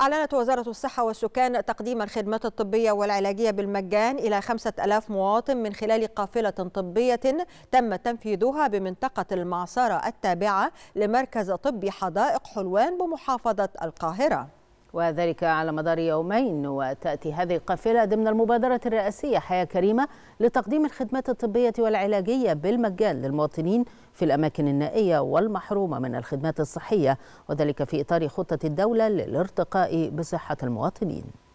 أعلنت وزارة الصحة والسكان تقديم الخدمات الطبية والعلاجية بالمجان إلى 5000 مواطن من خلال قافلة طبية تم تنفيذها بمنطقة المعصرة التابعة لمركز طبي حدائق حلوان بمحافظة القاهرة وذلك على مدار يومين وتأتي هذه القافلة ضمن المبادرة الرئاسية حياة كريمة لتقديم الخدمات الطبية والعلاجية بالمجان للمواطنين في الأماكن النائية والمحرومة من الخدمات الصحية وذلك في إطار خطة الدولة للارتقاء بصحة المواطنين